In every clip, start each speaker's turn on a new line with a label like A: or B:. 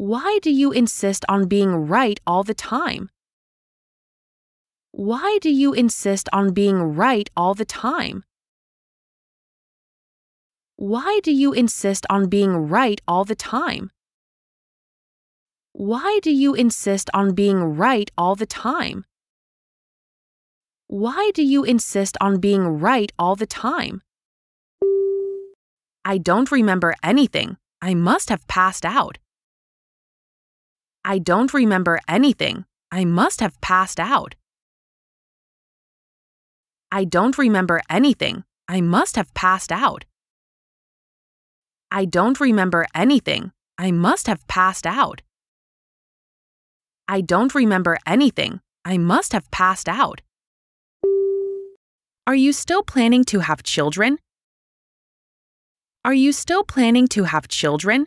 A: Why do you insist on being right all the time? Why do you insist on being right all the time? Why do you insist on being right all the time? Why do you insist on being right all the time? Why do you insist on being right all the time? I don't remember anything. I must have passed out. I don't remember anything. I must have passed out. I don't remember anything. I must have passed out. I don't remember anything. I must have passed out. I don't remember anything. I must have passed out. Are you still planning to have children? Are you still planning to have children?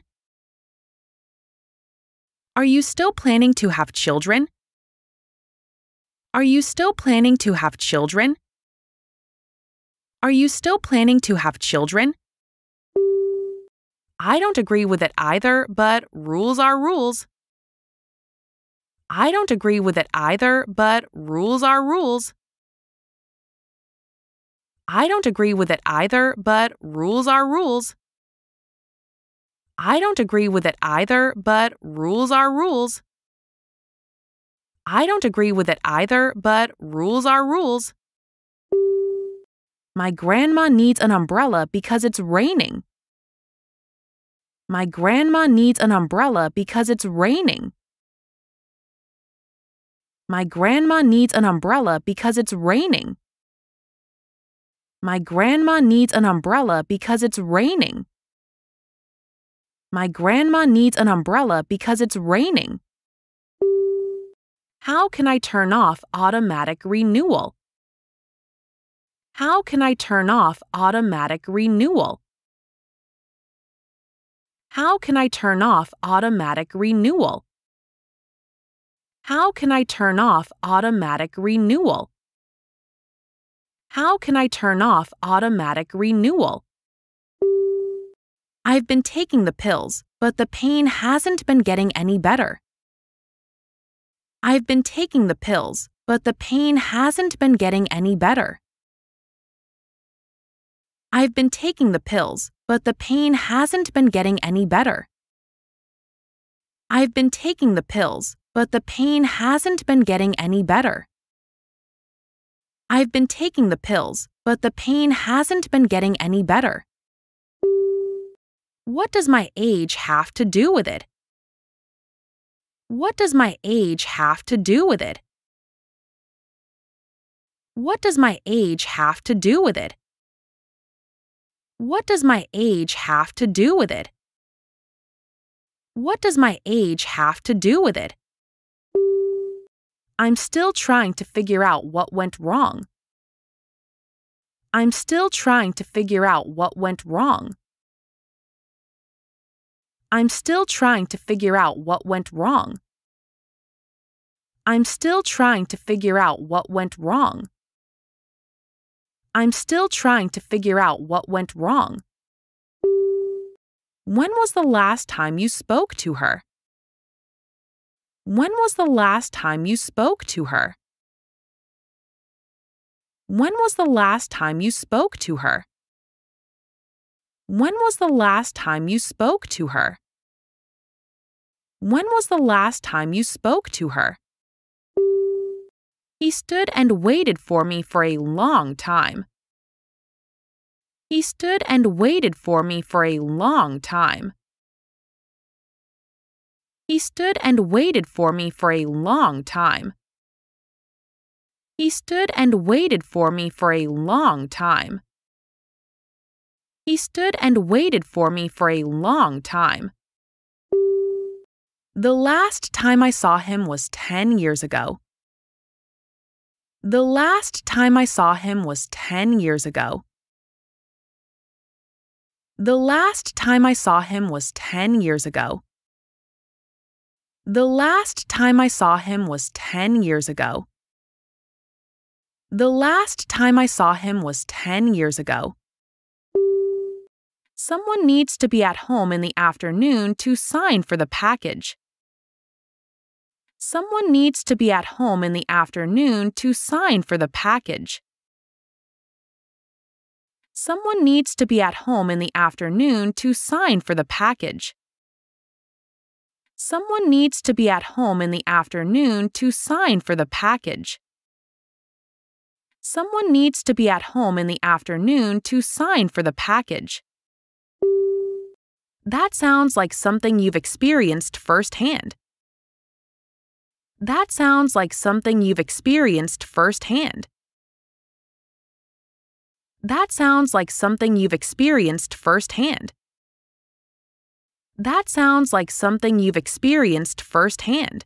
A: Are you still planning to have children? Are you still planning to have children? Are you still planning to have children? I don't agree with it either, but rules are rules. I don't agree with it either, but rules are rules. I don't agree with it either, but rules are rules. I don't agree with it either, but rules are rules. I don't agree with it either, but rules are rules. My grandma needs an umbrella because it's raining. My grandma needs an umbrella because it's raining. My grandma needs an umbrella because it's raining. My grandma needs an umbrella because it's raining. My grandma needs an umbrella because it's raining. How can I turn off automatic renewal? How can I turn off automatic renewal? How can I turn off automatic renewal? How can I turn off automatic renewal? How can I turn off automatic renewal? I've been taking the pills, but the pain hasn't been getting any better. I've been taking the pills, but the pain hasn't been getting any better. I've been taking the pills, but the pain hasn't been getting any better. I've been taking the pills, but the pain hasn't been getting any better. I've been taking the pills, but the pain hasn't been getting any better. What does my age have to do with it? What does my age have to do with it? What does my age have to do with it? What does my age have to do with it? What does my age have to do with it? I'm still trying to figure out what went wrong. I'm still trying to figure out what went wrong. I'm still trying to figure out what went wrong. I'm still trying to figure out what went wrong. I'm still trying to figure out what went wrong. When was the last time you spoke to her? When was the last time you spoke to her? When was the last time you spoke to her? When was the last time you spoke to her? When was the last time you spoke to her? He stood and waited for me for a long time. He stood and waited for me for a long time. He stood and waited for me for a long time. He stood and waited for me for a long time. He stood and waited for me for a long time. The last time I saw him was 10 years ago. The last time I saw him was 10 years ago. The last time I saw him was 10 years ago. The last time I saw him was 10 years ago. The last time I saw him was 10 years ago. Someone needs to be at home in the afternoon to sign for the package someone needs to be at home in the afternoon to sign for the package. Someone needs to be at home in the afternoon to sign for the package. Someone needs to be at home in the afternoon to sign for the package. Someone needs to be at home in the afternoon to sign for the package. That sounds like something you've experienced firsthand. That sounds like something you've experienced firsthand. That sounds like something you've experienced firsthand. That sounds like something you've experienced firsthand.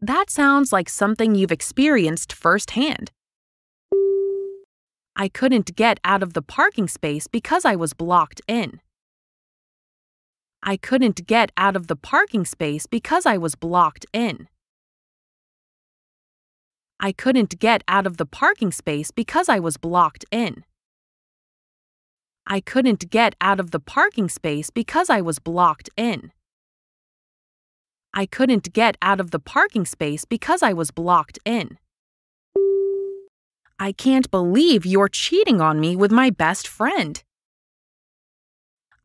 A: That sounds like something you've experienced firsthand. I couldn't get out of the parking space because I was blocked in. I couldn't get out of the parking space because I was blocked in. I couldn't get out of the parking space because I was blocked in. I couldn't get out of the parking space because I was blocked in. I couldn't get out of the parking space because I was blocked in. I can't believe you're cheating on me with my best friend.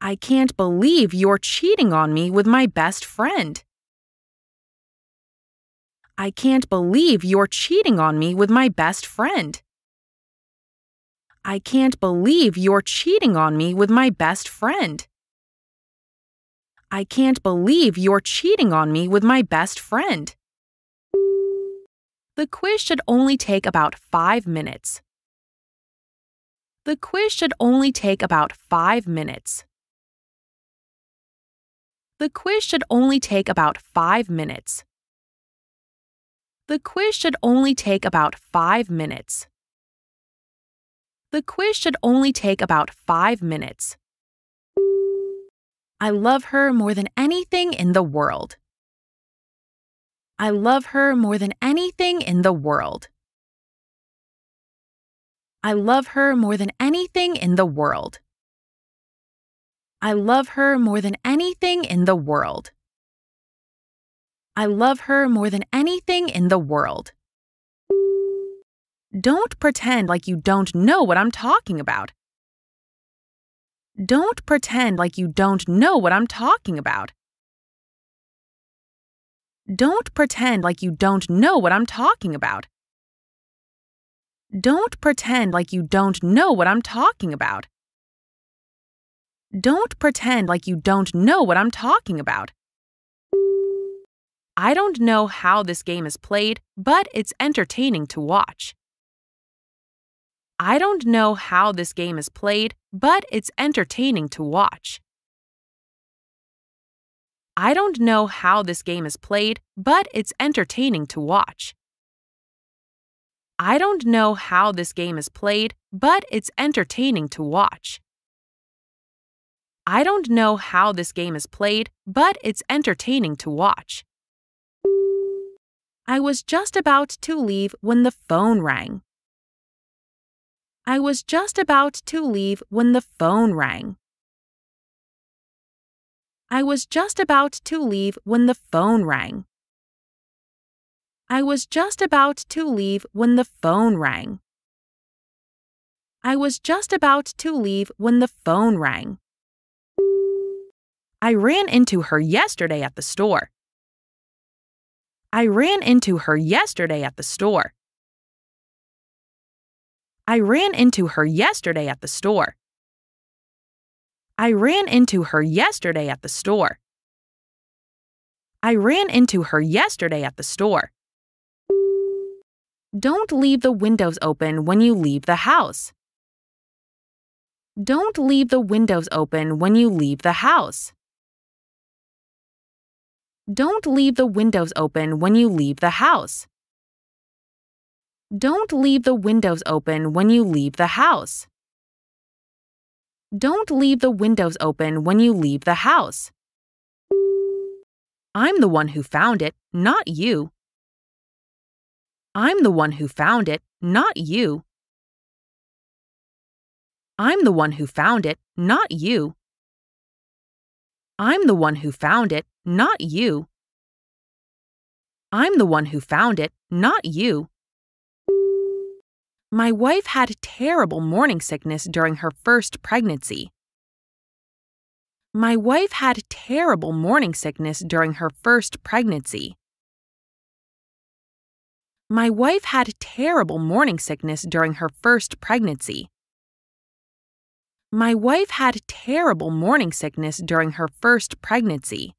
A: I can't believe you're cheating on me with my best friend. I can't believe you're cheating on me with my best friend. I can't believe you're cheating on me with my best friend. I can't believe you're cheating on me with my best friend. The quiz should only take about five minutes. The quiz should only take about five minutes. The quiz should only take about five minutes. The quiz should only take about five minutes. The quiz should only take about five minutes. I love her more than anything in the world. I love her more than anything in the world. I love her more than anything in the world. I love her more than anything in the world. I love her more than anything in the world. Don't pretend like you don't know what I'm talking about. Don't pretend like you don't know what I'm talking about. Don't pretend like you don't know what I'm talking about. Don't pretend like you don't know what I'm talking about. Don't pretend like you don't know what I'm talking about. I don't know how this game is played, but it's entertaining to watch. I don't know how this game is played, but it's entertaining to watch. I don't know how this game is played, but it's entertaining to watch. I don't know how this game is played, but it's entertaining to watch. I don't know how this game is played, but it's entertaining to watch. I was just about to leave when the phone rang. I was just about to leave when the phone rang. I was just about to leave when the phone rang. I was just about to leave when the phone rang. I was just about to leave when the phone rang. I ran into her yesterday at the store. I ran into her yesterday at the store. I ran into her yesterday at the store. I ran into her yesterday at the store. I ran into her yesterday at the store. Don't leave the windows open when you leave the house. Don't leave the windows open when you leave the house. Don't leave the windows open when you leave the house. Don't leave the windows open when you leave the house. Don't leave the windows open when you leave the house. I'm the one who found it, not you. I'm the one who found it, not you. I'm the one who found it, not you. I'm the one who found it, not you. I'm the one who found it, not you. My wife had terrible morning sickness during her first pregnancy. My wife had terrible morning sickness during her first pregnancy. My wife had terrible morning sickness during her first pregnancy. My wife had terrible morning sickness during her first pregnancy.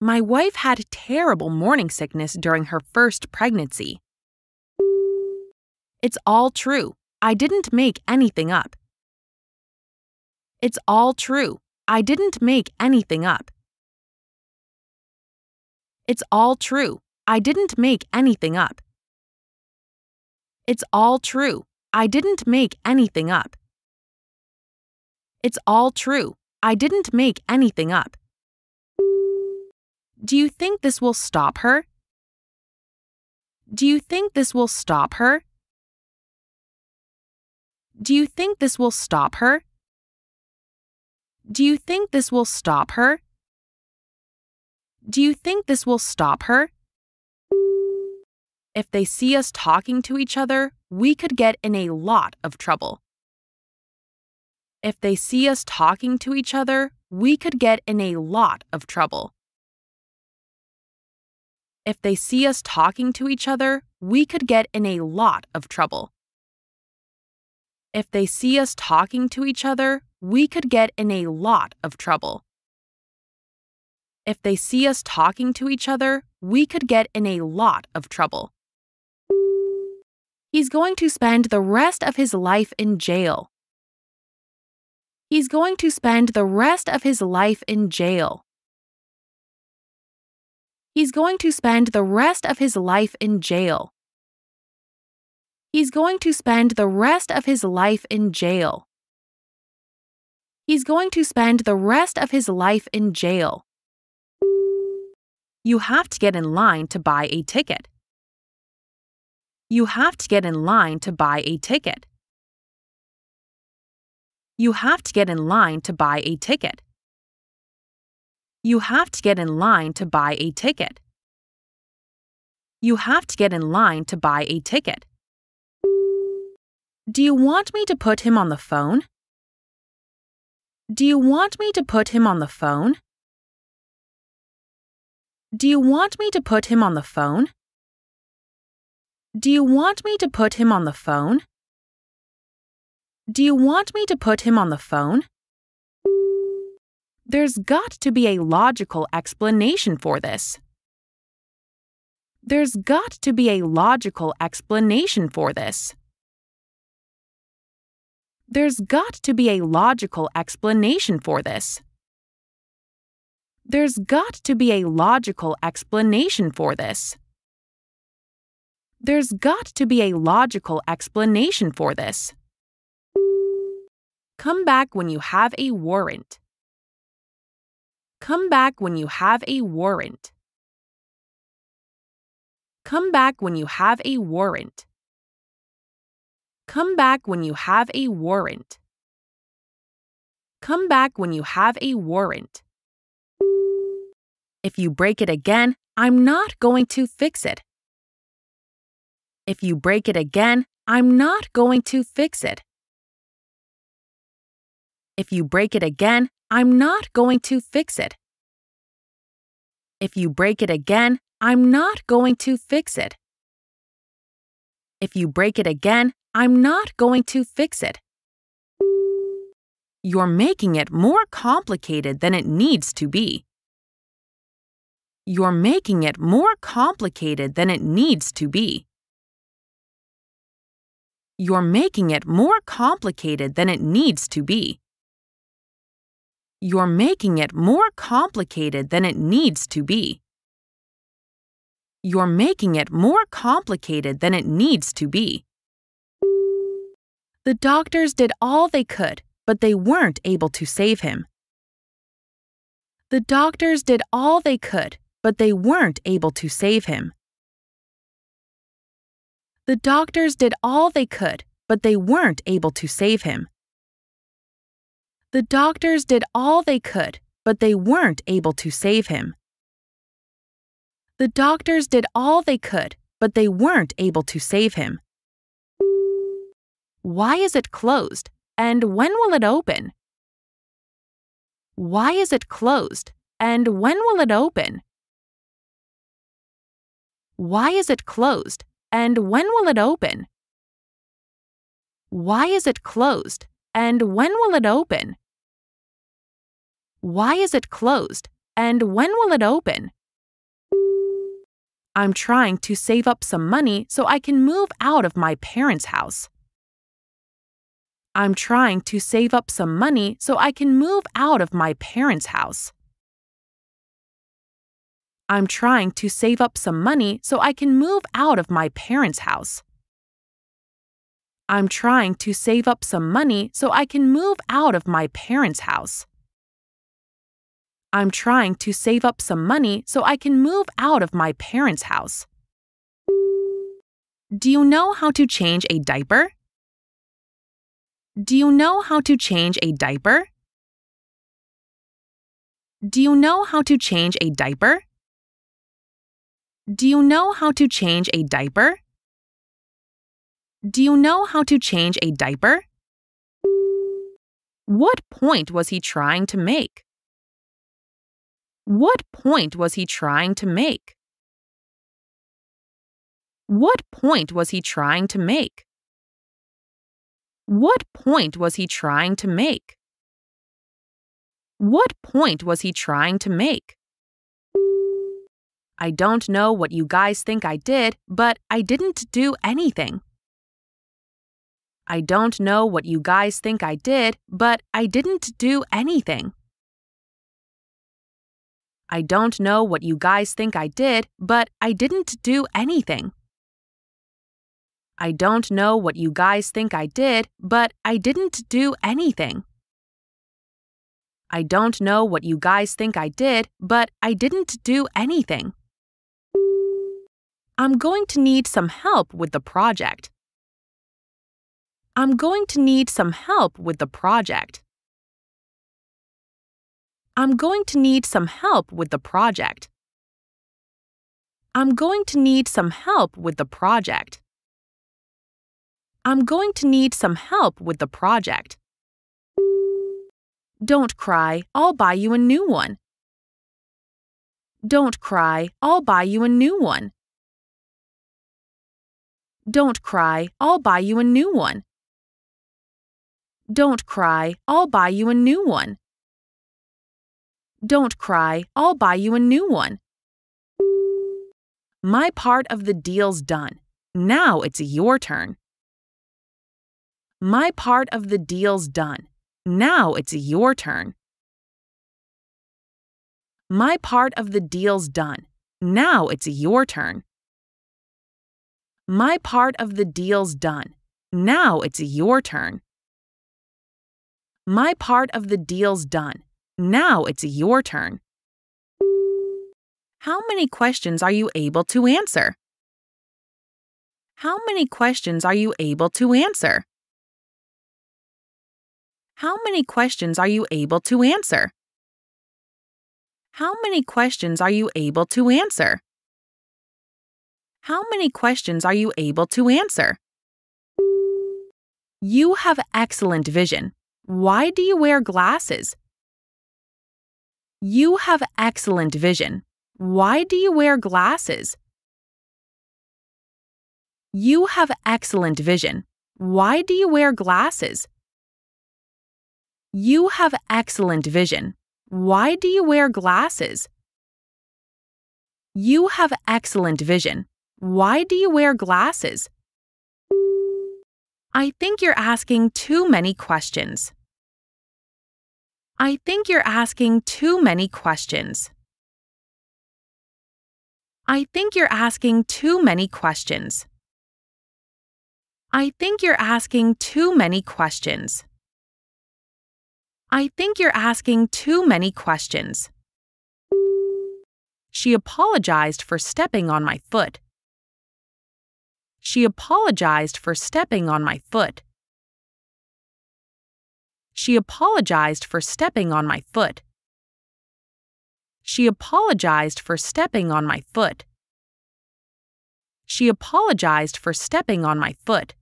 A: My wife had terrible morning sickness during her first pregnancy. It's all true. I didn't make anything up. It's all true. I didn't make anything up. It's all true. I didn't make anything up. It's all true. I didn't make anything up. It's all true. I didn't make anything up. Do you think this will stop her? Do you think this will stop her? Do you think this will stop her? Do you think this will stop her? Do you think this will stop her? If they see us talking to each other, we could get in a lot of trouble if they see us talking to each other, we could get in a lot of trouble. If they see us talking to each other, we could get in a lot of trouble. If they see us talking to each other, we could get in a lot of trouble. If they see us talking to each other, we could get in a lot of trouble. He's going to spend the rest of his life in jail he's going to spend the rest of his life in jail. He's going to spend the rest of his life in jail. He's going to spend the rest of his life in jail. He's going to spend the rest of his life in jail. You have to get in line to buy a ticket. You have to get in line to buy a ticket. You have to get in line to buy a ticket. You have to get in line to buy a ticket. You have to get in line to buy a ticket. Do you want me to put him on the phone? Do you want me to put him on the phone? Do you want me to put him on the phone? Do you want me to put him on the phone? Do you want me to put him on the phone? There's got to be a logical explanation for this. There's got to be a logical explanation for this. There's got to be a logical explanation for this. There's got to be a logical explanation for this. There's got to be a logical explanation for this. Come back when you have a warrant. Come back when you have a warrant. Come back when you have a warrant. Come back when you have a warrant. Come back when you have a warrant. If you break it again, I'm not going to fix it. If you break it again, I'm not going to fix it. If you break it again, I'm not going to fix it. If you break it again, I'm not going to fix it. If you break it again, I'm not going to fix it. You're making it more complicated than it needs to be. You're making it more complicated than it needs to be. You're making it more complicated than it needs to be you're making it more complicated than it needs to be. You're making it more complicated than it needs to be. The doctors did all they could, but they weren't able to save him. The doctors did all they could, but they weren't able to save him. The doctors did all they could, but they weren't able to save him. The doctors did all they could, but they weren't able to save him. The doctors did all they could, but they weren't able to save him. Why is it closed? And when will it open? Why is it closed? And when will it open? Why is it closed? And when will it open? Why is it closed? And when will it open? Why is it closed? And when will it open? I'm trying to save up some money so I can move out of my parents' house. I'm trying to save up some money so I can move out of my parents' house. I'm trying to save up some money so I can move out of my parents' house. I'm trying to save up some money so I can move out of my parents' house. I'm trying to save up some money so I can move out of my parents' house. Do you know how to change a diaper? Do you know how to change a diaper? Do you know how to change a diaper? Do you know how to change a diaper? Do you know how to change a diaper? What point was he trying to make? What point was he trying to make? What point was he trying to make? What point was he trying to make? What point was he trying to make? I don't know what you guys think I did, but I didn't do anything. I don't know what you guys think I did, but I didn't do anything. I don't know what you guys think I did, but I didn't do anything. I don't know what you guys think I did, but I didn't do anything. I don't know what you guys think I did, but I didn't do anything. I'm going to need some help with the project. I'm going to need some help with the project. I'm going to need some help with the project. I'm going to need some help with the project. I'm going to need some help with the project. Don't cry, I'll buy you a new one. Don't cry, I'll buy you a new one. Don't cry, I'll buy you a new one. Don't cry, I'll buy you a new one. Don't cry, I'll buy you a new one. My part of the deal's done. Now it's your turn. My part of the deal's done. Now it's your turn. My part of the deal's done. Now it's your turn. My part of the deal's done. Now it's your turn. My part of the deal's done. Now it's your turn. How many questions are you able to answer? How many questions are you able to answer? How many questions are you able to answer? How many questions are you able to answer? How many questions are you able to answer? You have excellent vision. Why do you wear glasses? You have excellent vision. Why do you wear glasses? You have excellent vision. Why do you wear glasses? You have excellent vision. Why do you wear glasses? You have excellent vision. Why do you wear glasses? I think you're asking too many questions. I think you're asking too many questions. I think you're asking too many questions. I think you're asking too many questions. I think you're asking too many questions. She apologized for stepping on my foot. She apologized for stepping on my foot. She apologized for stepping on my foot. She apologized for stepping on my foot. She apologized for stepping on my foot.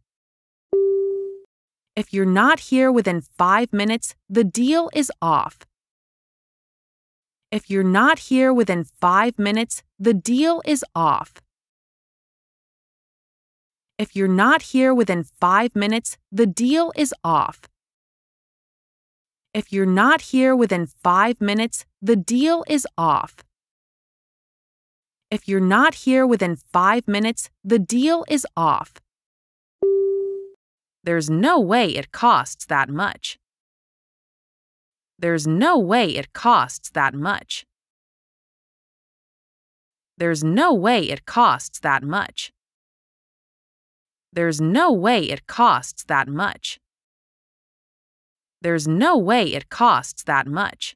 A: If you're not here within five minutes, the deal is off. If you're not here within five minutes, the deal is off. If you're not here within five minutes, the deal is off. If you're not here within five minutes, the deal is off. If you're not here within five minutes, the deal is off. There's no way it costs that much. There's no way it costs that much. There's no way it costs that much. There's no way it costs that much. There's no way it costs that much.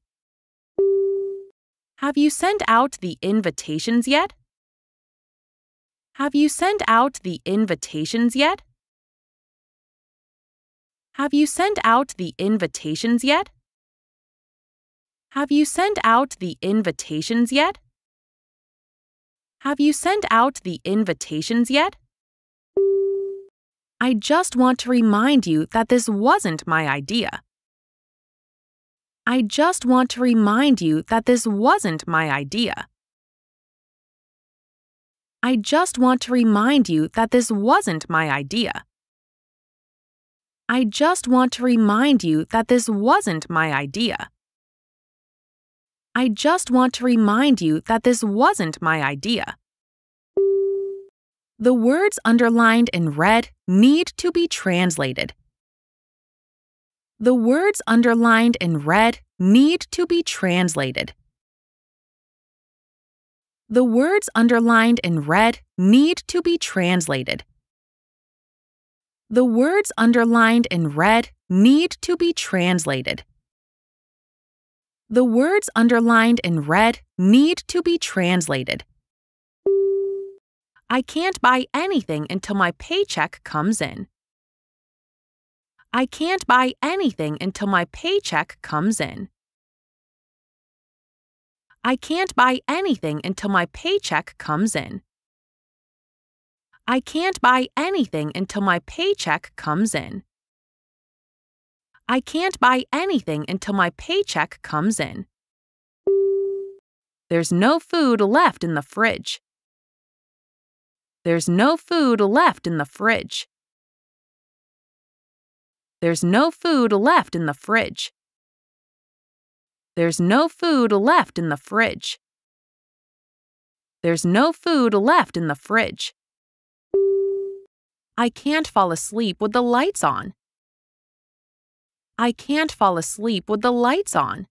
A: Have you sent out the invitations yet? Have you sent out the invitations yet? Have you sent out the invitations yet? Have you sent out the invitations yet? Have you sent out the invitations yet? I just want to remind you that this wasn't my idea. I just want to remind you that this wasn't my idea. I just want to remind you that this wasn't my idea. I just want to remind you that this wasn't my idea. I just want to remind you that this wasn't my idea. The words underlined in red need to be translated the words underlined in red need to be translated. The words underlined in red need to be translated. The words underlined in red need to be translated. The words underlined in red need to be translated. I can't buy anything until my paycheck comes in. I can't buy anything until my paycheck comes in. I can't buy anything until my paycheck comes in. I can't buy anything until my paycheck comes in. I can't buy anything until my paycheck comes in. There's no food left in the fridge. There's no food left in the fridge. There's no food left in the fridge. There's no food left in the fridge. There's no food left in the fridge. I can't fall asleep with the lights on. I can't fall asleep with the lights on.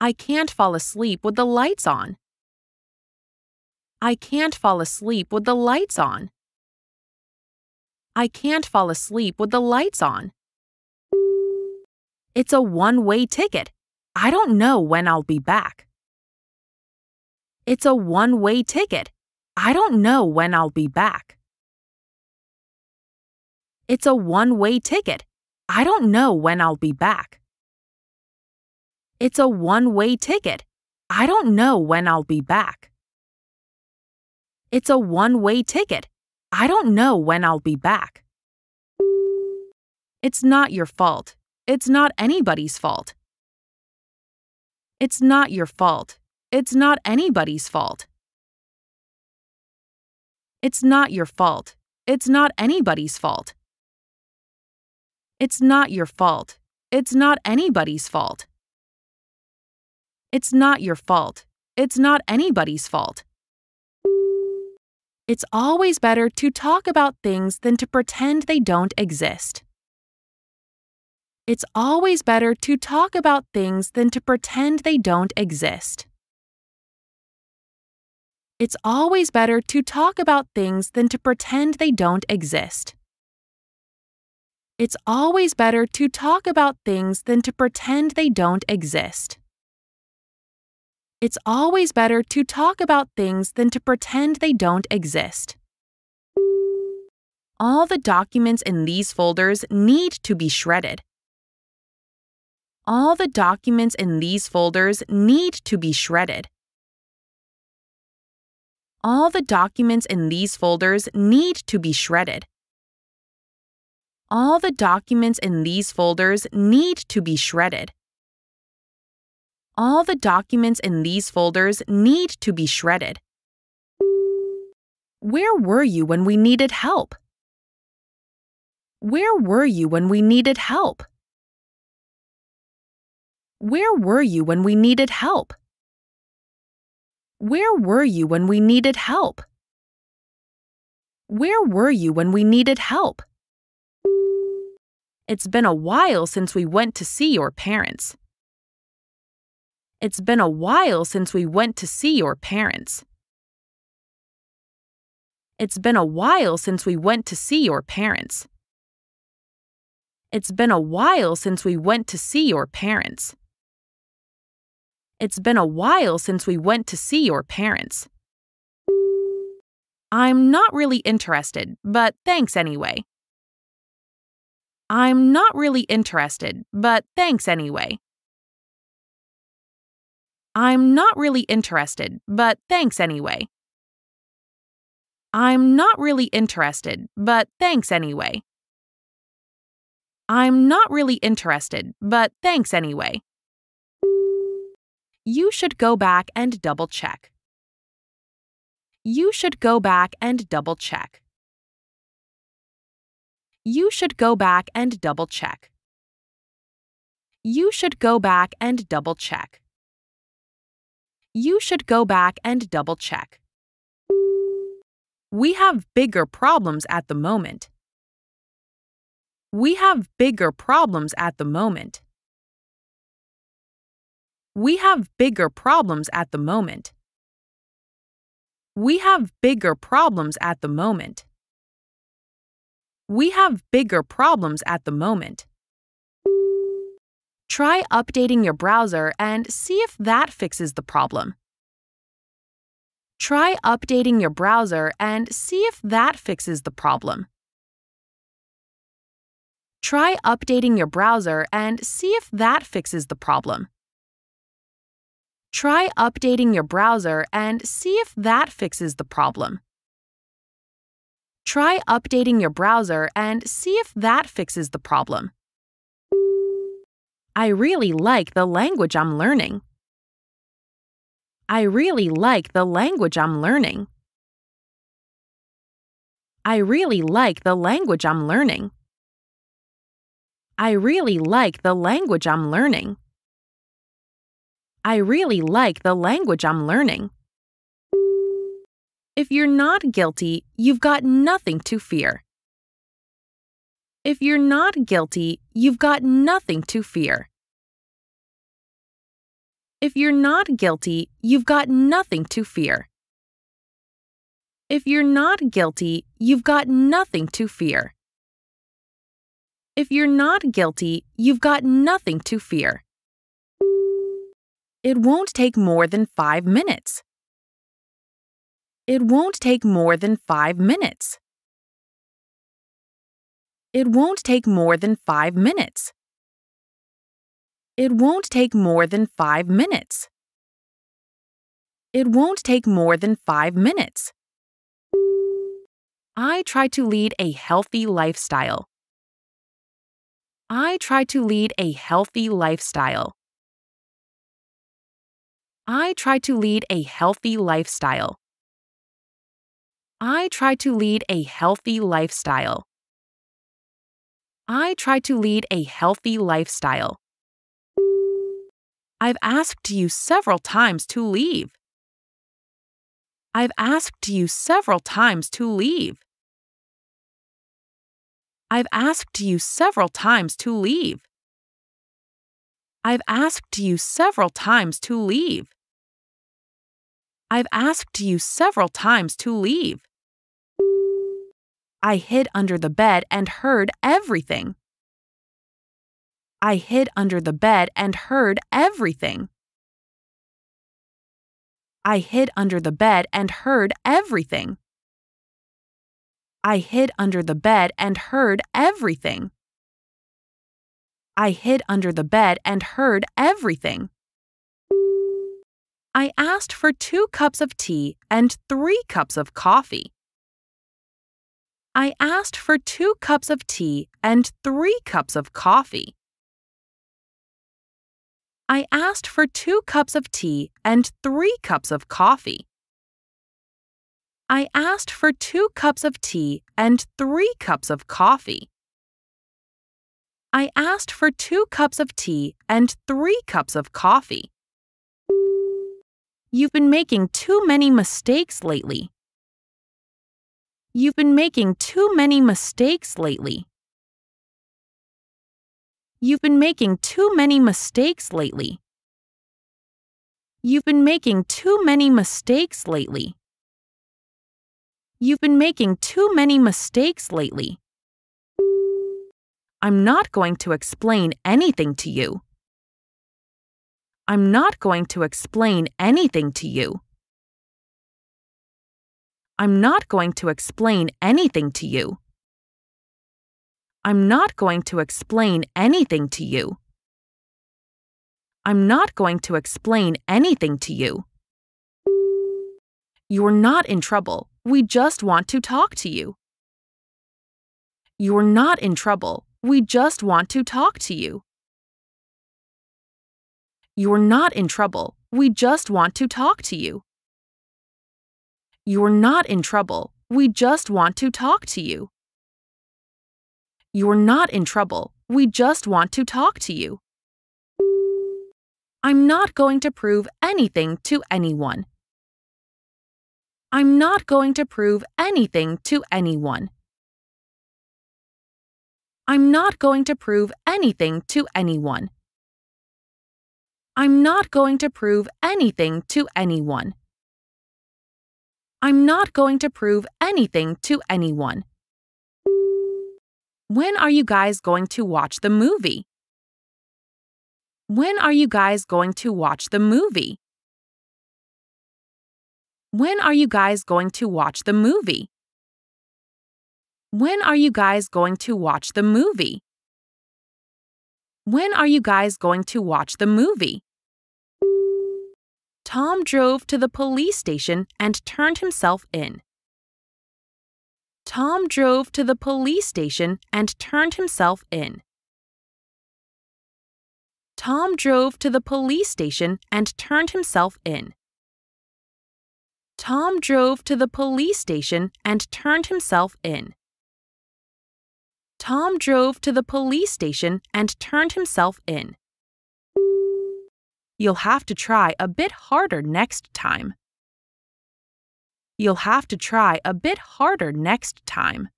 A: I can't fall asleep with the lights on. I can't fall asleep with the lights on. I can't fall asleep with the lights on. It's a one way ticket. I don't know when I'll be back. It's a one way ticket. I don't know when I'll be back. It's a one way ticket. I don't know when I'll be back. It's a one way ticket. I don't know when I'll be back. It's a one way ticket. I don't know when I'll be back. It's not your fault. It's not anybody's fault. It's not your fault. It's not anybody's fault. It's not your fault. It's not anybody's fault. It's not your fault. It's not anybody's fault. It's not your fault. It's not anybody's fault it's always better to talk about things than to pretend they don't exist. It's always better to talk about things than to pretend they don't exist. It's always better to talk about things than to pretend they don't exist. It's always better to talk about things than to pretend they don't exist. It's always better to talk about things than to pretend they don't exist. All the documents in these folders need to be shredded. All the documents in these folders need to be shredded. All the documents in these folders need to be shredded. All the documents in these folders need to be shredded all the documents in these folders need to be shredded. Where were you when we needed help? Where were you when we needed help? Where were you when we needed help? Where were you when we needed help? Where were you when we needed help? It's been a while since we went to see your parents. It's been a while since we went to see your parents. It's been a while since we went to see your parents. It's been a while since we went to see your parents. It's been a while since we went to see your parents. I'm not really interested, but thanks anyway. I'm not really interested, but thanks anyway. I'm not really interested, but thanks anyway. I'm not really interested, but thanks anyway. I'm not really interested, but thanks anyway. You should go back and double check. You should go back and double check. You should go back and double check. You should go back and double check you should go back and double check. We have bigger problems at the moment. We have bigger problems at the moment. We have bigger problems at the moment. We have bigger problems at the moment. We have bigger problems at the moment. Try updating your browser and see if that fixes the problem. Try updating your browser and see if that fixes the problem. Try updating your browser and see if that fixes the problem. Try updating your browser and see if that fixes the problem. Try updating your browser and see if that fixes the problem. I really like the language I'm learning. I really like the language I'm learning. I really like the language I'm learning. I really like the language I'm learning. I really like the language I'm learning. If you're not guilty, you've got nothing to fear. If you're not guilty, you've got nothing to fear. If you're not guilty, you've got nothing to fear. If you're not guilty, you've got nothing to fear. If you're not guilty, you've got nothing to fear. It won't take more than five minutes. It won't take more than five minutes. It won't take more than five minutes. It won't take more than five minutes. It won't take more than five minutes. I try to lead a healthy lifestyle. I try to lead a healthy lifestyle. I try to lead a healthy lifestyle. I try to lead a healthy lifestyle. I try to lead a healthy lifestyle. I've asked you several times to leave. I've asked you several times to leave. I've asked you several times to leave. I've asked you several times to leave. I've asked you several times to leave. I hid under the bed and heard everything. I hid under the bed and heard everything. I hid under the bed and heard everything. I hid under the bed and heard everything. I hid under the bed and heard everything. I asked for two cups of tea and three cups of coffee. I asked for two cups of tea and three cups of coffee. I asked for two cups of tea and three cups of coffee. I asked for two cups of tea and three cups of coffee. I asked for two cups of tea and three cups of coffee. You've been making too many mistakes lately. You've been making too many mistakes lately. You've been making too many mistakes lately. You've been making too many mistakes lately. You've been making too many mistakes lately. I'm not going to explain anything to you. I'm not going to explain anything to you. I'm not going to explain anything to you. I'm not going to explain anything to you. I'm not going to explain anything to you. You're not in trouble. We just want to talk to you. You're not in trouble. We just want to talk to you. You're not in trouble. We just want to talk to you. You're not in trouble. We just want to talk to you. You're not in trouble. We just want to talk to you. I'm not going to prove anything to anyone. I'm not going to prove anything to anyone. I'm not going to prove anything to anyone. I'm not going to prove anything to anyone. I'm not going to prove anything to anyone. When are you guys going to watch the movie? When are you guys going to watch the movie? When are you guys going to watch the movie? When are you guys going to watch the movie? When are you guys going to watch the movie? Tom drove to the police station and turned himself in. Tom drove to the police station and turned himself in. Tom drove to the police station and turned himself in. Tom drove to the police station and turned himself in. Tom drove to the police station and turned himself in. You'll have to try a bit harder next time. You'll have to try a bit harder next time.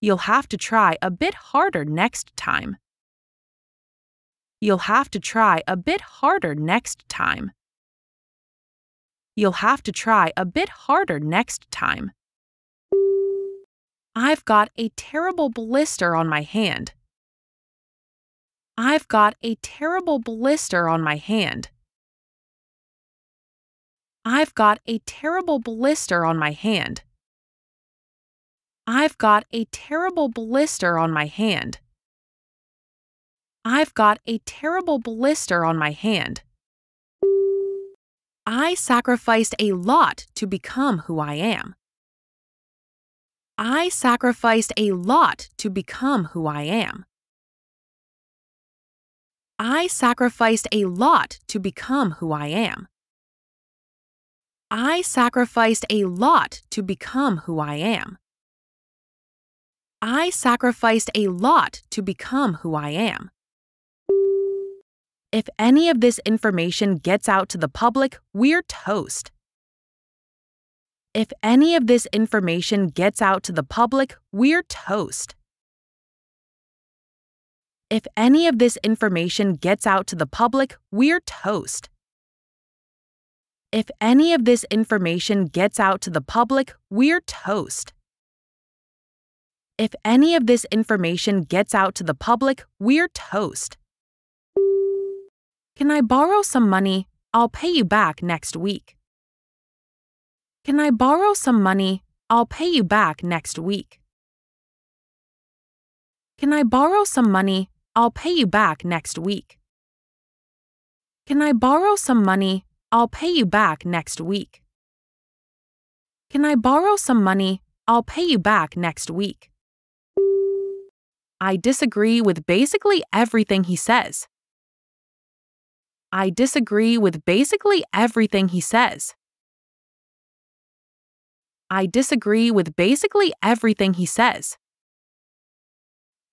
A: You'll have to try a bit harder next time. You'll have to try a bit harder next time. You'll have to try a bit harder next time. I've got a terrible blister on my hand. I've got a terrible blister on my hand. I've got a terrible blister on my hand. I've got a terrible blister on my hand. I've got a terrible blister on my hand. I sacrificed a lot to become who I am. I sacrificed a lot to become who I am. I sacrificed a lot to become who I am. I sacrificed a lot to become who I am. I sacrificed a lot to become who I am. If any of this information gets out to the public, we're toast. If any of this information gets out to the public, we're toast. If any of this information gets out to the public, we're toast. If any of this information gets out to the public, we're toast. If any of this information gets out to the public, we're toast. Can I borrow some money? I'll pay you back next week. Can I borrow some money? I'll pay you back next week. Can I borrow some money? I'll pay you back next week. Can I borrow some money? I'll pay you back next week. Can I borrow some money? I'll pay you back next week. I disagree with basically everything he says. I disagree with basically everything he says. I disagree with basically everything he says.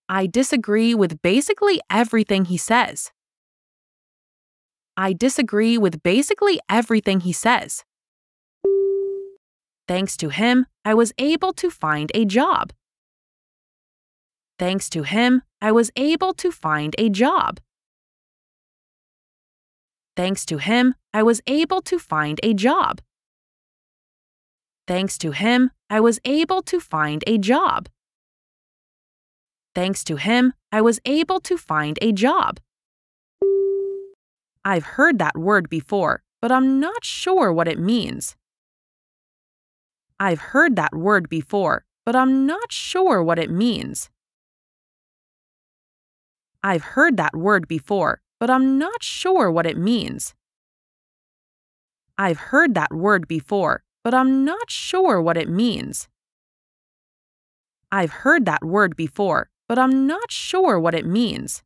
A: I disagree with basically everything he says. I disagree with basically everything he says. Thanks to him, I was able to find a job. Thanks to him, I was able to find a job. Thanks to him, I was able to find a job. Thanks to him, I was able to find a job. Thanks to him, I was able to find a job. I've heard that word before, but I'm not sure what it means. I've heard that word before, but I'm not sure what it means. I've heard that word before, but I'm not sure what it means. I've heard that word before, but I'm not sure what it means. I've heard that word before, but I'm not sure what it means.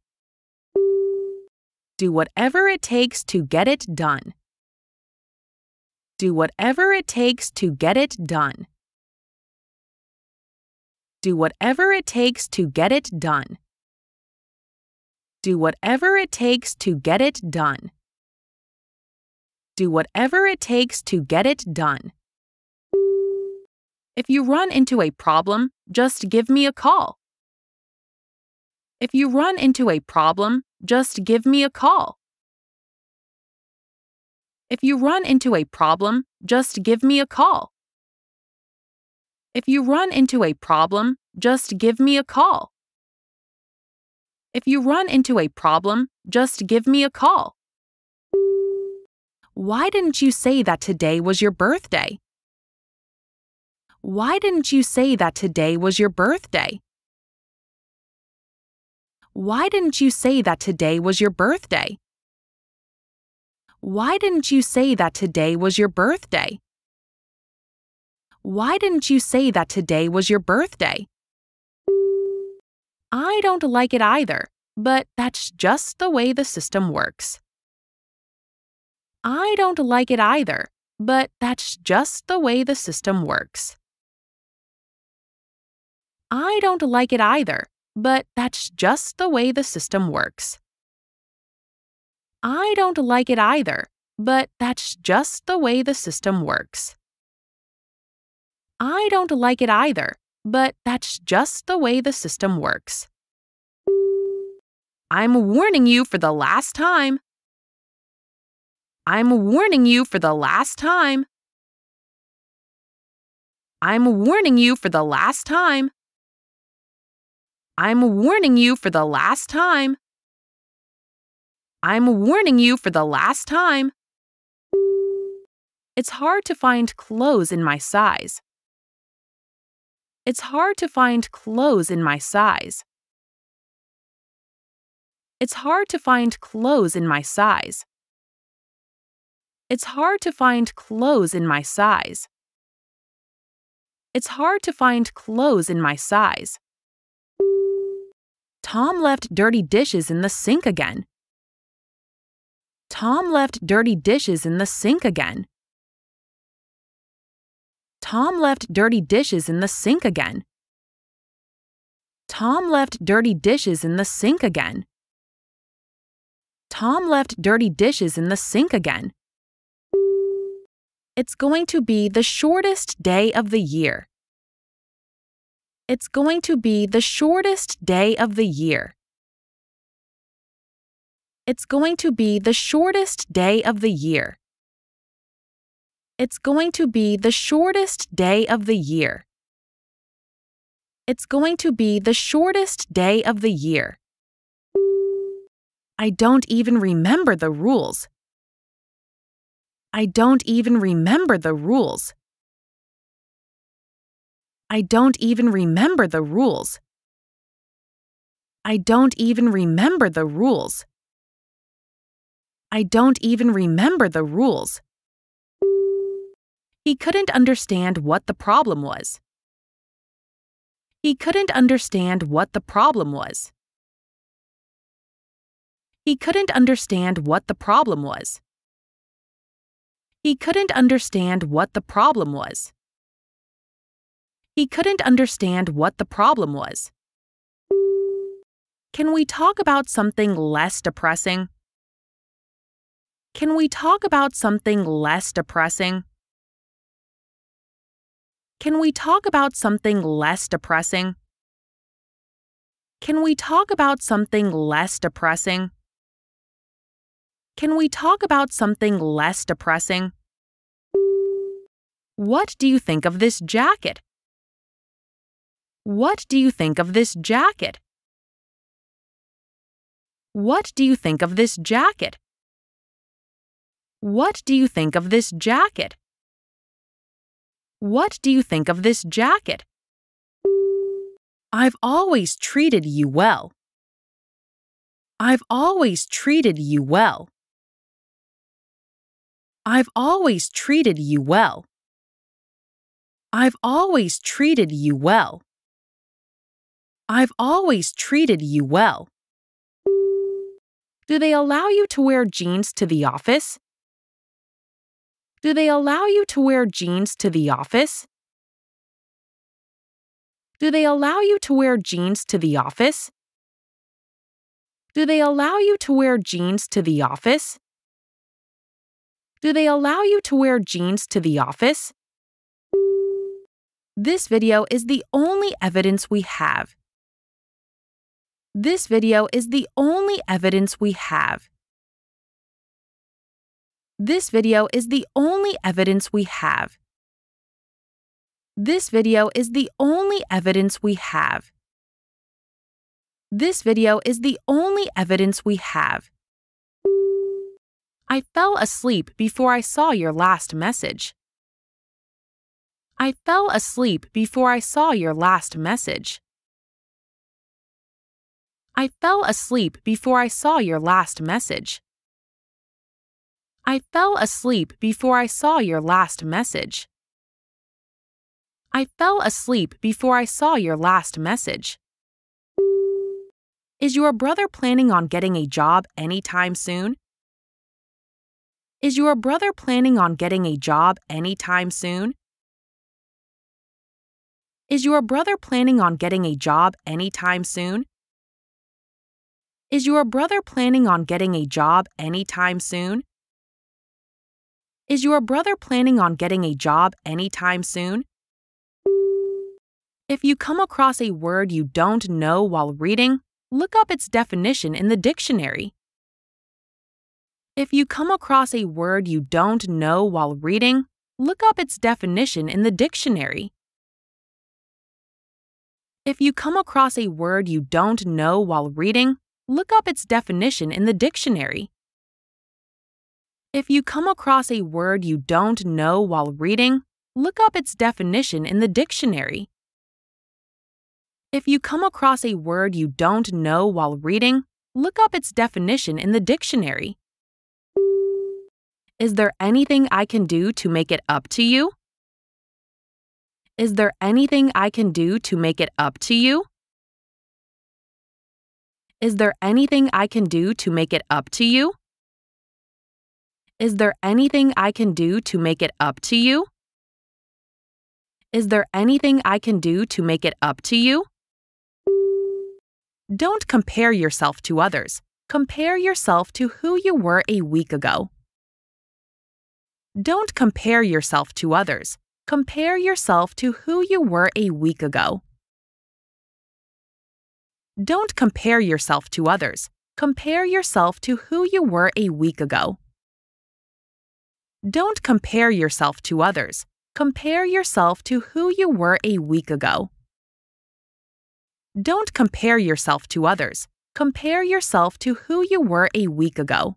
A: Do whatever it takes to get it done. Do whatever it takes to get it done. Do whatever it takes to get it done. Do whatever it takes to get it done. Do whatever it takes to get it done. If you run into a problem, just give me a call. If you run into a problem, just give me a call. If you run into a problem, just give me a call. If you run into a problem, just give me a call. If you run into a problem, just give me a call. Why didn't you say that today was your birthday? Why didn't you say that today was your birthday? Why didn't you say that today was your birthday? Why didn't you say that today was your birthday? Why didn't you say that today was your birthday? I don't like it either, but that's just the way the system works. I don't like it either, but that's just the way the system works. I don't like it either, but that's just the way the system works. I don't like it either, but that's just the way the system works. I don't like it either, but that's just the way the system works. I'm warning you for the last time. I'm warning you for the last time. I'm warning you for the last time. I'm warning you for the last time. I'm warning you for the last time. It's hard to find clothes in my size. It's hard to find clothes in my size. It's hard to find clothes in my size. It's hard to find clothes in my size. It's hard to find clothes in my size. Tom left dirty dishes in the sink again. Tom left dirty dishes in the sink again. Tom left dirty dishes in the sink again. Tom left dirty dishes in the sink again. Tom left dirty dishes in the sink again. It's going to be the shortest day of the year it's going to be the shortest day of the year. It's going to be the shortest day of the year. It's going to be the shortest day of the year. It's going to be the shortest day of the year. I don't even remember the rules. I don't even remember the rules. I don't even remember the rules. I don't even remember the rules. I don't even remember the rules. He couldn't understand what the problem was. He couldn't understand what the problem was. He couldn't understand what the problem was. He couldn't understand what the problem was. He couldn't understand what the problem was. Can we talk about something less depressing? Can we talk about something less depressing? Can we talk about something less depressing? Can we talk about something less depressing? Can we talk about something less depressing? What do you think of this jacket? What do you think of this jacket? What do you think of this jacket? What do you think of this jacket? What do you think of this jacket? I've always treated you well. I've always treated you well. I've always treated you well. I've always treated you well. I've always treated you well. Do they allow you to wear jeans to the office? Do they allow you to wear jeans to the office? Do they allow you to wear jeans to the office? Do they allow you to wear jeans to the office? Do they allow you to wear jeans to the office? This video is the only evidence we have this video is the only evidence we have. This video is the only evidence we have. This video is the only evidence we have. This video is the only evidence we have. I fell asleep before I saw your last message. I fell asleep before I saw your last message. I fell asleep before I saw your last message. I fell asleep before I saw your last message. I fell asleep before I saw your last message. Is your brother planning on getting a job anytime soon? Is your brother planning on getting a job anytime soon? Is your brother planning on getting a job anytime soon? Is your brother planning on getting a job anytime soon? Is your brother planning on getting a job anytime soon? If you come across a word you don't know while reading, look up its definition in the dictionary. If you come across a word you don't know while reading, look up its definition in the dictionary. If you come across a word you don't know while reading, look up its definition in the dictionary. If you come across a word you don't know while reading, look up its definition in the dictionary. If you come across a word you don't know while reading, look up its definition in the dictionary. Is there anything I can do to make it up to you? Is there anything I can do to make it up to you? Is there anything I can do to make it up to you? Is there anything I can do to make it up to you? Is there anything I can do to make it up to you? Don't compare yourself to others. Compare yourself to who you were a week ago. Don't compare yourself to others. Compare yourself to who you were a week ago. Don't compare yourself to others. Compare yourself to who you were a week ago. Don't compare yourself to others. Compare yourself to who you were a week ago. Don't compare yourself to others. Compare yourself to who you were a week ago.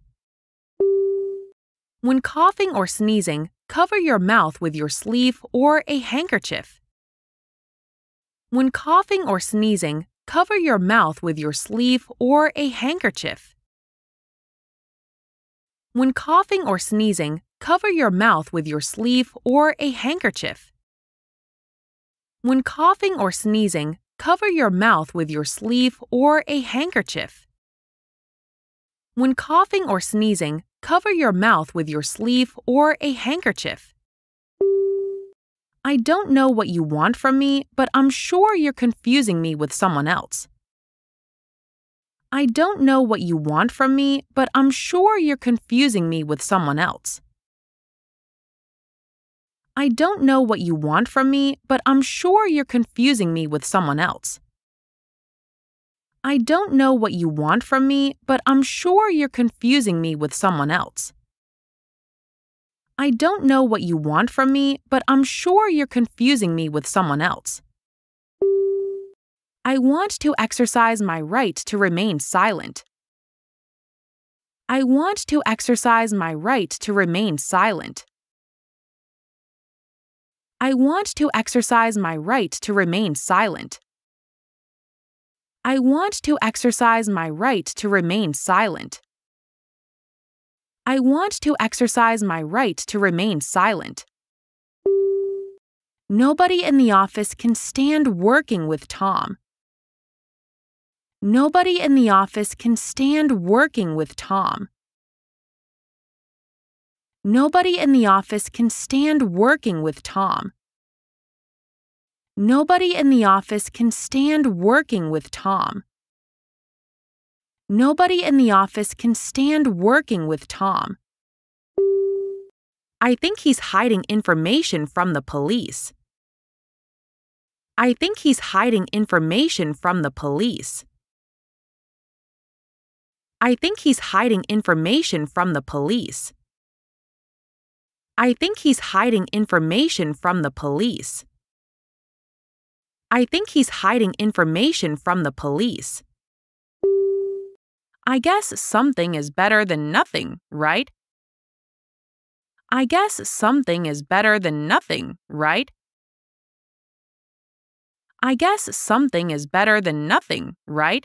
A: When coughing or sneezing, cover your mouth with your sleeve or a handkerchief. When coughing or sneezing, Cover your mouth with your sleeve or a handkerchief. When coughing or sneezing, cover your mouth with your sleeve or a handkerchief. When coughing or sneezing, cover your mouth with your sleeve or a handkerchief. When coughing or sneezing, cover your mouth with your sleeve or a handkerchief. I don't know what you want from me, but I'm sure you're confusing me with someone else. I don't know what you want from me, but I'm sure you're confusing me with someone else. I don't know what you want from me, but I'm sure you're confusing me with someone else. I don't know what you want from me, but I'm sure you're confusing me with someone else. I don't know what you want from me, but I'm sure you're confusing me with someone else. I want to exercise my right to remain silent. I want to exercise my right to remain silent. I want to exercise my right to remain silent. I want to exercise my right to remain silent. I want to exercise my right to remain silent. Nobody in the office can stand working with Tom. Nobody in the office can stand working with Tom. Nobody in the office can stand working with Tom. Nobody in the office can stand working with Tom. Nobody in the office can stand working with Tom. I think he's hiding information from the police. I think he's hiding information from the police. I think he's hiding information from the police. I think he's hiding information from the police. I think he's hiding information from the police. I guess something is better than nothing, right? I guess something is better than nothing, right? I guess something is better than nothing, right?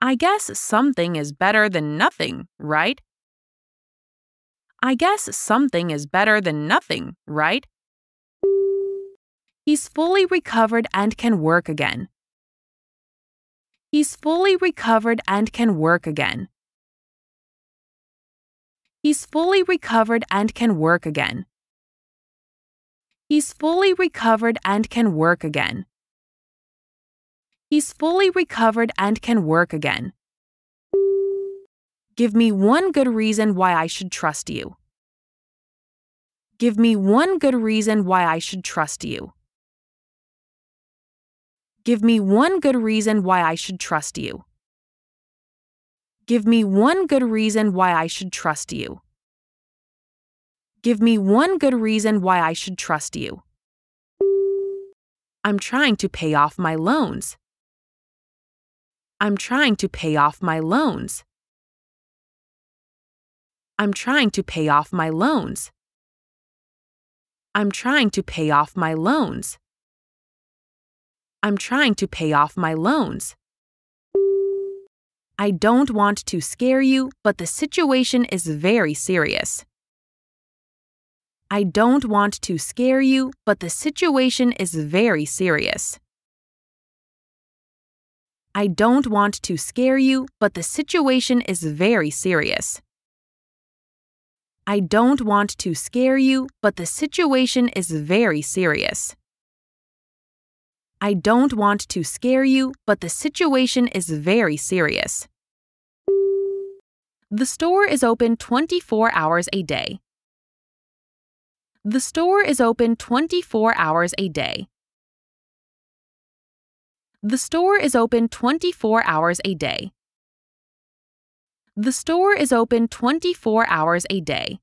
A: I guess something is better than nothing, right? I guess something is better than nothing, right? He's fully recovered and can work again. He's fully recovered and can work again. He's fully recovered and can work again. He's fully recovered and can work again. He's fully recovered and can work again. Give me one good reason why I should trust you. Give me one good reason why I should trust you. Give me one good reason why I should trust you. Give me one good reason why I should trust you. Give me one good reason why I should trust you. I'm trying to pay off my loans. I'm trying to pay off my loans. I'm trying to pay off my loans. I'm trying to pay off my loans. I'm trying to pay off my loans. I don't want to scare you, but the situation is very serious. I don't want to scare you, but the situation is very serious. I don't want to scare you, but the situation is very serious. I don't want to scare you, but the situation is very serious. I don't want to scare you, but the situation is very serious. The store is open 24 hours a day. The store is open 24 hours a day. The store is open 24 hours a day. The store is open 24 hours a day.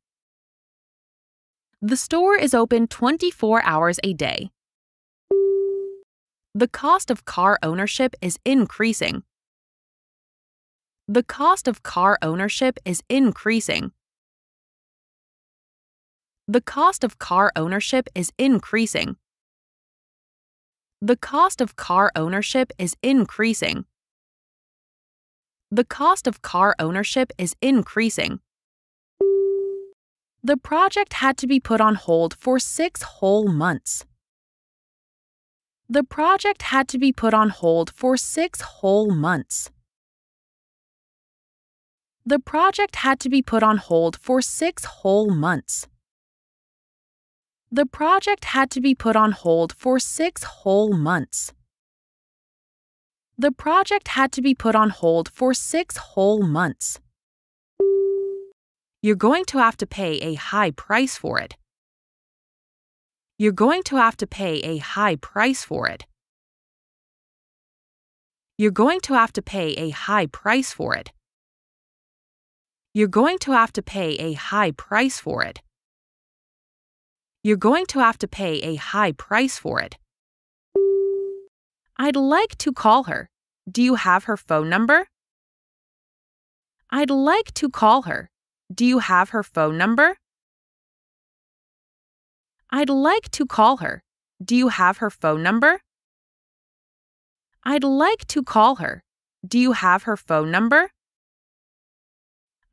A: The store is open 24 hours a day. The cost of car ownership is increasing. The cost of car ownership is increasing. The cost of car ownership is increasing. The cost of car ownership is increasing. The cost of car ownership is increasing. The project had to be put on hold for six whole months the project had to be put on hold for six whole months. The project had to be put on hold for six whole months. The project had to be put on hold for six whole months. The project had to be put on hold for six whole months. You're going to have to pay a high price for it you're going to have to pay a high price for it. You're going to have to pay a high price for it. You're going to have to pay a high price for it. You're going to have to pay a high price for it. I'd like to call her. Do you have her phone number? I'd like to call her. Do you have her phone number? I'd like to call her. Do you have her phone number? I'd like to call her. Do you have her phone number?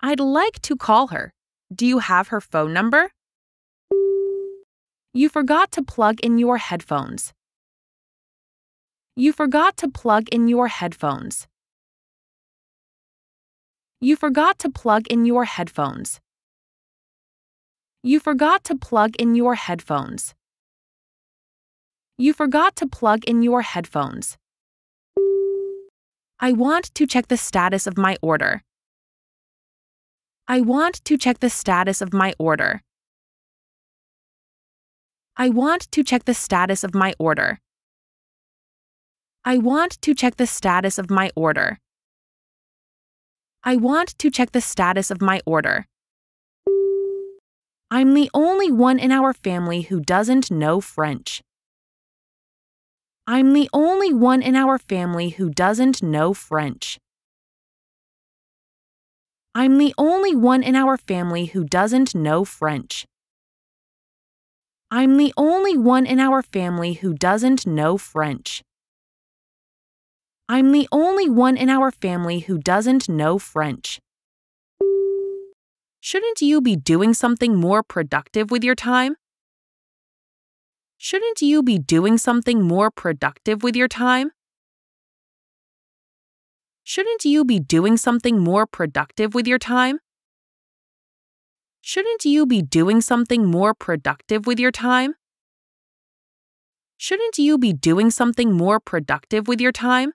A: I'd like to call her. Do you have her phone number? You forgot to plug in your headphones. You forgot to plug in your headphones. You forgot to plug in your headphones. You forgot to plug in your headphones. You forgot to plug in your headphones. I want to check the status of my order. I want to check the status of my order. I want to check the status of my order. I want to check the status of my order. I want to check the status of my order. I'm the only one in our family who doesn't know French. I'm the only one in our family who doesn't know French. I'm the only one in our family who doesn't know French. I'm the only one in our family who doesn't know French. I'm the only one in our family who doesn't know French. Shouldn't you be doing something more productive with your time? Shouldn't you be doing something more productive with your time? Shouldn't you be doing something more productive with your time? Shouldn't you be doing something more productive with your time? Shouldn't you be doing something more productive with your time?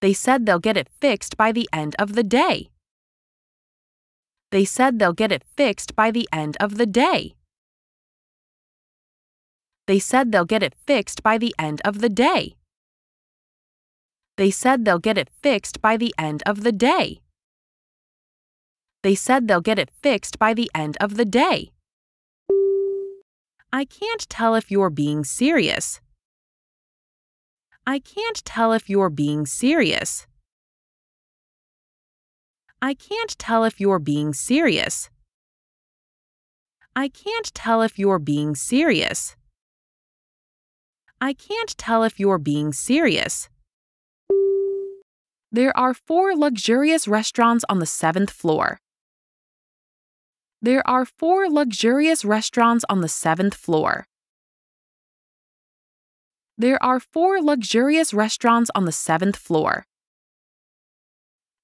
A: They said they'll get it fixed by the end of the day. They said they'll get it fixed by the end of the day. They said they'll get it fixed by the end of the day. They said they'll get it fixed by the end of the day. They said they'll get it fixed by the end of the day. I can't tell if you're being serious. I can't tell if you're being serious. I can't tell if you're being serious. I can't tell if you're being serious. I can't tell if you're being serious. There are four luxurious restaurants on the seventh floor. There are four luxurious restaurants on the seventh floor. There are four luxurious restaurants on the seventh floor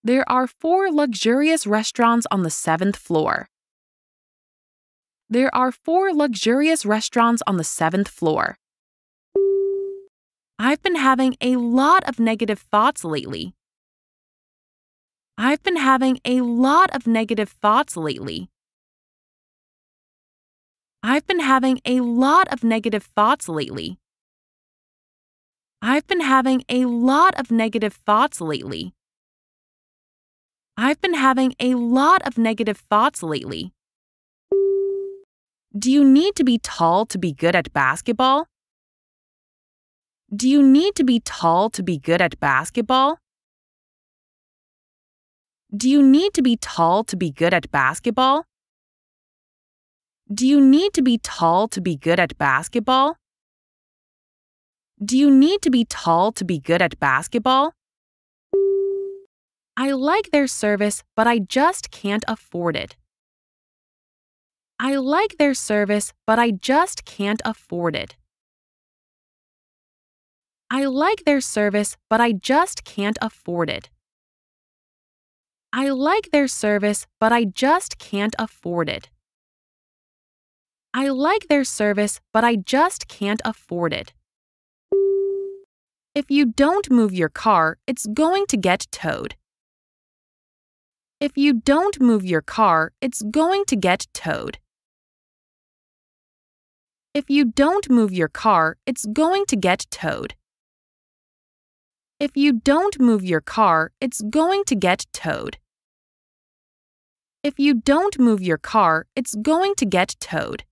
A: there are four luxurious restaurants on the seventh floor. There are four luxurious restaurants on the seventh floor. I've been having a lot of negative thoughts lately. I've been having a lot of negative thoughts lately. I've been having a lot of negative thoughts lately. I've been having a lot of negative thoughts lately. I've been having a lot of negative thoughts lately. Do you need to be tall to be good at basketball? Do you need to be tall to be good at basketball? Do you need to be tall to be good at basketball? Do you need to be tall to be good at basketball? Do you need to be tall to be good at basketball? I like their service, but I just can't afford it. I like their service, but I just can't afford it. I like their service, but I just can't afford it. I like their service, but I just can't afford it. I like their service, but I just can't afford it. If you don't move your car, it's going to get towed. If you don't move your car, it's going to get towed. If you don't move your car, it's going to get towed. If you don't move your car, it's going to get towed. If you don't move your car, it's going to get towed.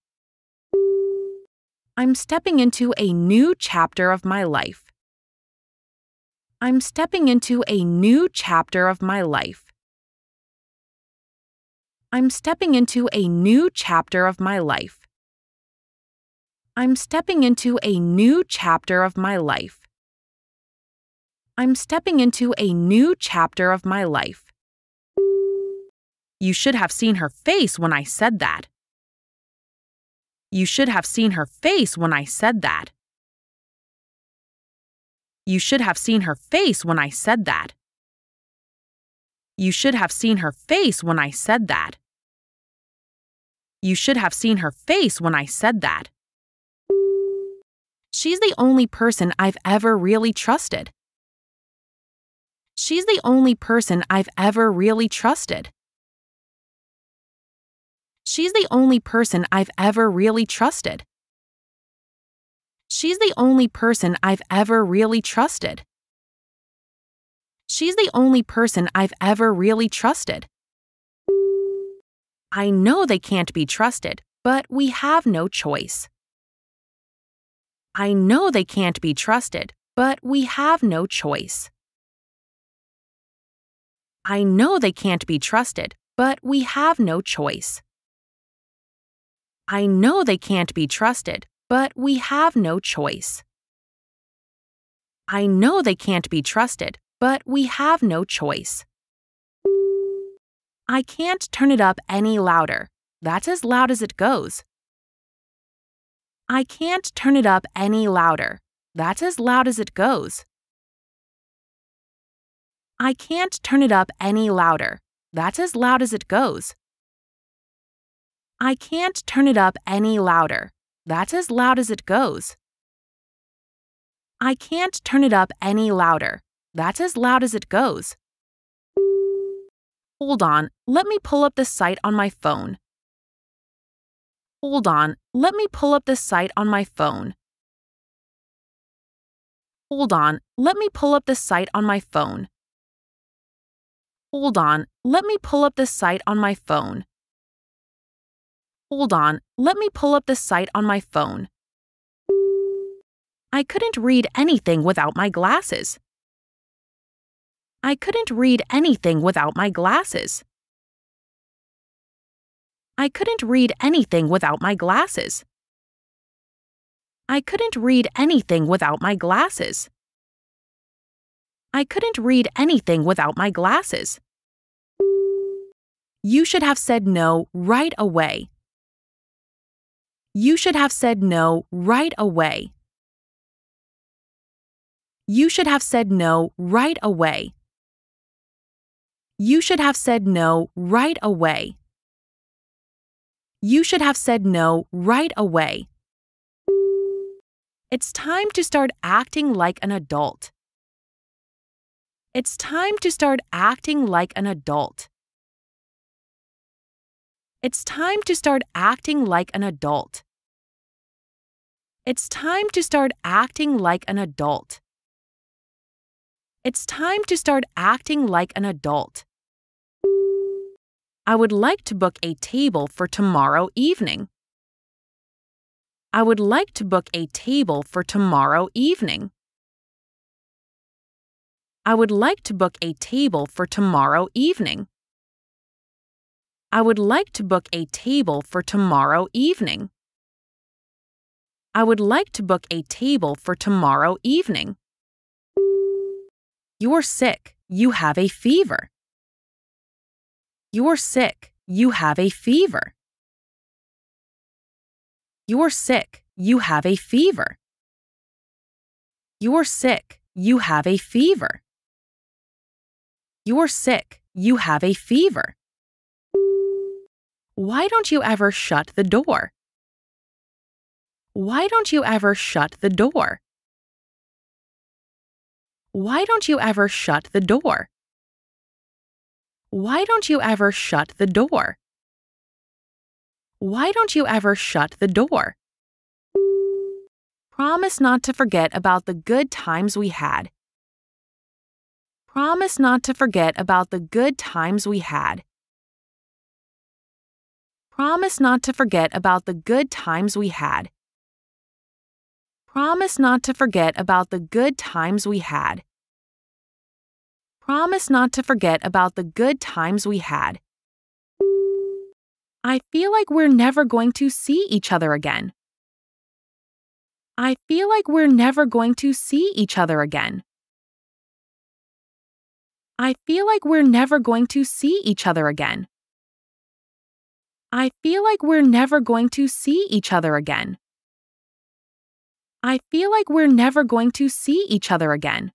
A: I'm stepping into a new chapter of my life. I'm stepping into a new chapter of my life. I'm stepping into a new chapter of my life. I'm stepping into a new chapter of my life. I'm stepping into a new chapter of my life. You should have seen her face when I said that. You should have seen her face when I said that. You should have seen her face when I said that. You should have seen her face when I said that. You should have seen her face when I said that. She's the only person I've ever really trusted. She's the only person I've ever really trusted. She's the only person I've ever really trusted. She's the only person I've ever really trusted. She's the only person I've ever really trusted. I know they can't be trusted, but we have no choice. I know they can't be trusted, but we have no choice. I know they can't be trusted, but we have no choice. I know they can't be trusted, but we have no choice. I know they can't be trusted, but we have no choice. I can't turn it up any louder. That's as loud as it goes. I can't turn it up any louder. That's as loud as it goes. I can't turn it up any louder. That's as loud as it goes. I can't turn it up any louder. That's as loud as it goes. I can't turn it up any louder. That's as loud as it goes. Hold on, let me pull up the site on my phone. Hold on, let me pull up the site on my phone. Hold on, let me pull up the site on my phone. Hold on, let me pull up the site on my phone. Hold on, let me pull up the site on my phone. I couldn't read anything without my glasses. I couldn't read anything without my glasses. I couldn't read anything without my glasses. I couldn't read anything without my glasses. I couldn't read anything without my glasses. You should have said no right away. You should have said no right away. You should have said no right away. You should have said no right away. You should have said no right away. It's time to start acting like an adult. It's time to start acting like an adult. It's time to start acting like an adult. It's time to start acting like an adult. It's time to start acting like an adult. I would like to book a table for tomorrow evening. I would like to book a table for tomorrow evening. I would like to book a table for tomorrow evening. I would like to book a table for tomorrow evening. I would like to book a table for tomorrow evening. You're sick. You have a fever. You're sick. You have a fever. You're sick. You have a fever. You're sick. You have a fever. You're sick. You have a fever. Why don't you ever shut the door? Why don't you ever shut the door? Why don't you ever shut the door? Why don't you ever shut the door? Why don't you ever shut the door? Promise not to forget about the good times we had. Promise not to forget about the good times we had. Promise not to forget about the good times we had. Promise not to forget about the good times we had promise not to forget about the good times we had. I feel like we're never going to see each other again. I feel like we're never going to see each other again. I feel like we're never going to see each other again. I feel like we're never going to see each other again. I feel like we're never going to see each other again.